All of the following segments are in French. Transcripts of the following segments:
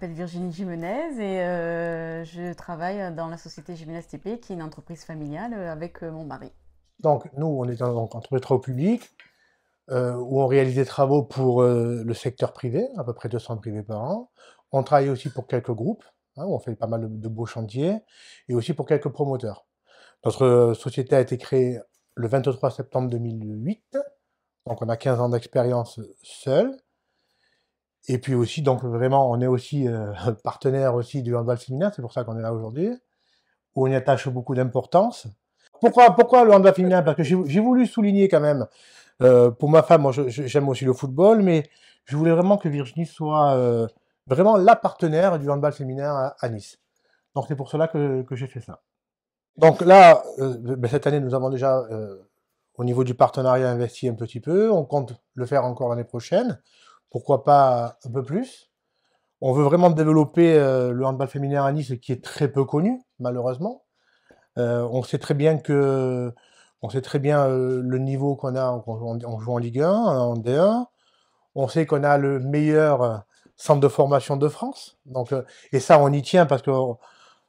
m'appelle Virginie Jimenez et euh, je travaille dans la société Jimenez TP, qui est une entreprise familiale euh, avec euh, mon mari. Donc, nous, on est dans, donc, entre travaux publics, où on réalise des travaux pour le secteur privé, à peu près 200 privés par an. On travaille aussi pour quelques groupes, hein, où on fait pas mal de, beaux chantiers, et aussi pour quelques promoteurs. Notre société a été créée le 23 septembre 2008, donc on a 15 ans d'expérience seule. Et puis aussi, donc vraiment, on est aussi euh, partenaire aussi du handball féminin, c'est pour ça qu'on est là aujourd'hui, où on y attache beaucoup d'importance. Pourquoi, le handball féminin Parce que j'ai voulu souligner quand même, euh, pour ma femme, j'aime aussi le football, mais je voulais vraiment que Virginie soit euh, vraiment la partenaire du handball féminin à, Nice. Donc c'est pour cela que, j'ai fait ça. Donc là, ben, cette année, nous avons déjà, au niveau du partenariat, investi un petit peu. On compte le faire encore l'année prochaine pourquoi pas un peu plus. On veut vraiment développer euh, le handball féminin à Nice qui est très peu connu, malheureusement. Euh, on sait très bien que on sait très bien euh, le niveau qu'on a, en jouant en Ligue 1, en D1. On sait qu'on a le meilleur centre de formation de France. et ça, on y tient parce que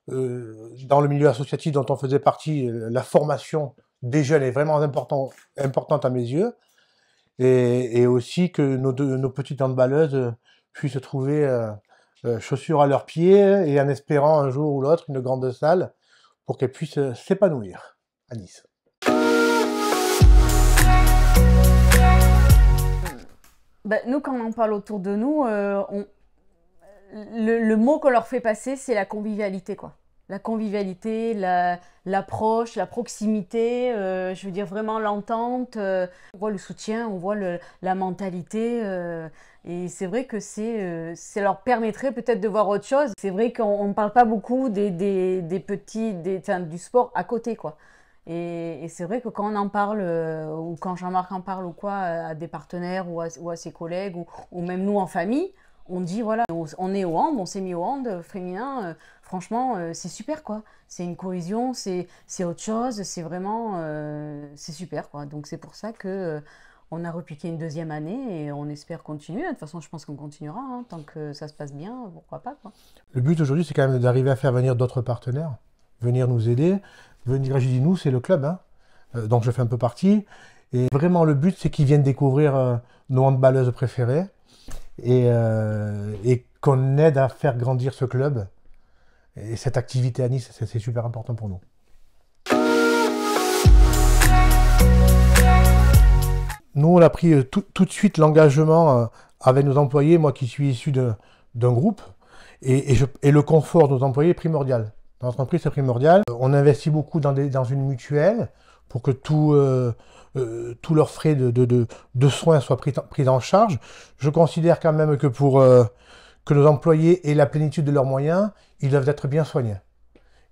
dans le milieu associatif dont on faisait partie, la formation des jeunes est vraiment importante à mes yeux et, aussi que nos, petites handballeuses euh, puissent trouver euh, euh, chaussures à leurs pieds et en espérant un jour ou l'autre une grande salle pour qu'elles puissent s'épanouir à Nice. Bah, nous, quand on en parle autour de nous, le, le, mot qu'on leur fait passer, c'est la convivialité, quoi la convivialité, l'approche, la, proximité, euh, je veux dire vraiment l'entente. Euh, on voit le soutien, on voit la mentalité. Euh, et c'est vrai que c'est, ça leur permettrait peut-être de voir autre chose. C'est vrai qu'on ne parle pas beaucoup des, des, petits, des, du sport à côté, quoi. Et, c'est vrai que quand on en parle, ou quand Jean-Marc en parle ou quoi, à des partenaires ou à, ses collègues, ou, même nous en famille, on dit voilà, on, est au hand, on s'est mis au hand féminin franchement, euh, c'est super, quoi. C'est une cohésion, c'est autre chose, c'est vraiment, euh, c'est super, quoi. Donc c'est pour ça que euh, on a repiqué une deuxième année et on espère continuer. De toute façon, je pense qu'on continuera, hein. tant que ça se passe bien, pourquoi pas, Le but aujourd'hui, c'est quand même d'arriver à faire venir d'autres partenaires, venir nous aider. Venir, je dis nous, c'est le club, hein. donc je fais un peu partie. Et vraiment, le but, c'est qu'ils viennent découvrir nos handballeuses préférées et qu'on aide à faire grandir ce club et cette activité à Nice, c'est super important pour nous. Nous, on a pris euh, tout, de suite l'engagement euh, avec nos employés, moi qui suis issu d'un groupe, et, je, et, le confort de nos employés est primordial. Dans entreprise, c'est primordial. Euh, on investit beaucoup dans, des, dans une mutuelle pour que tout, tous leurs frais de, de, soins soient pris, en charge. Je considère quand même que pour que nos employés aient la plénitude de leurs moyens, ils doivent être bien soignés.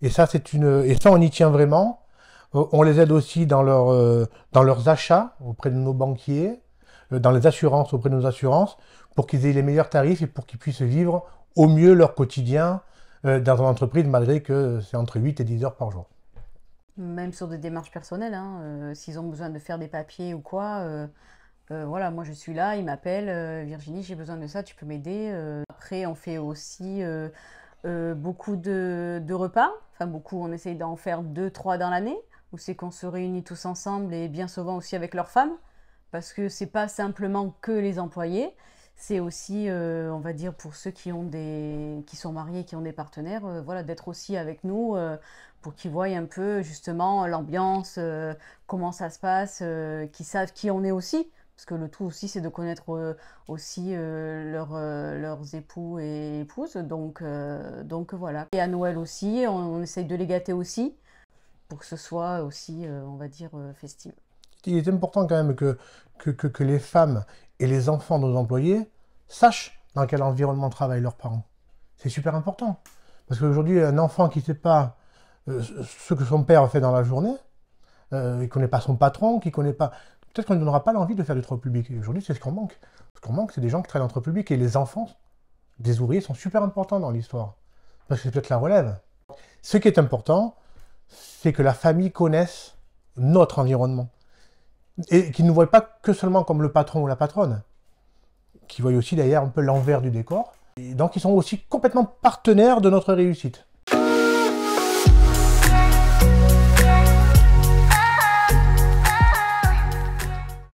Et ça, c'est une, et ça, on y tient vraiment. Euh, on les aide aussi dans, leur, euh, dans leurs achats auprès de nos banquiers, euh, dans les assurances auprès de nos assurances, pour qu'ils aient les meilleurs tarifs et pour qu'ils puissent vivre au mieux leur quotidien dans une entreprise, malgré que c'est entre 8 et 10 heures par jour. Même sur des démarches personnelles, hein, s'ils ont besoin de faire des papiers ou quoi, voilà, moi je suis là, ils m'appellent, Virginie, j'ai besoin de ça, tu peux m'aider, on fait aussi euh, euh, beaucoup de, repas. Enfin, beaucoup, on essaye d'en faire deux, trois dans l'année. Où c'est qu'on se réunit tous ensemble et bien souvent aussi avec leurs femmes. Parce que c'est pas simplement que les employés. C'est aussi, euh, on va dire, pour ceux qui, ont des, qui sont mariés, qui ont des partenaires, voilà, d'être aussi avec nous pour qu'ils voient un peu justement l'ambiance, comment ça se passe, qu'ils savent qui on est aussi. Parce que le tout aussi, c'est de connaître euh, aussi euh, euh, leurs époux et épouses. Donc, donc voilà. Et à Noël aussi, on, essaye de les gâter aussi, pour que ce soit aussi, on va dire, festif. Il est important quand même que, les femmes et les enfants de nos employés sachent dans quel environnement travaillent leurs parents. C'est super important. Parce qu'aujourd'hui, un enfant qui ne sait pas ce que son père fait dans la journée, il ne connaît pas son patron, qui ne connaît pas peut-être qu'on n'aura pas l'envie de faire du travaux public. Et aujourd'hui, c'est ce qu'on manque. Ce qu'on manque, c'est des gens qui travaillent lentre public. Et les enfants des ouvriers sont super importants dans l'histoire. Parce que c'est peut-être la relève. Ce qui est important, c'est que la famille connaisse notre environnement. Et qu'ils ne voient pas que seulement comme le patron ou la patronne. Qu'ils voient aussi d'ailleurs, un peu l'envers du décor. Et donc, ils sont aussi complètement partenaires de notre réussite.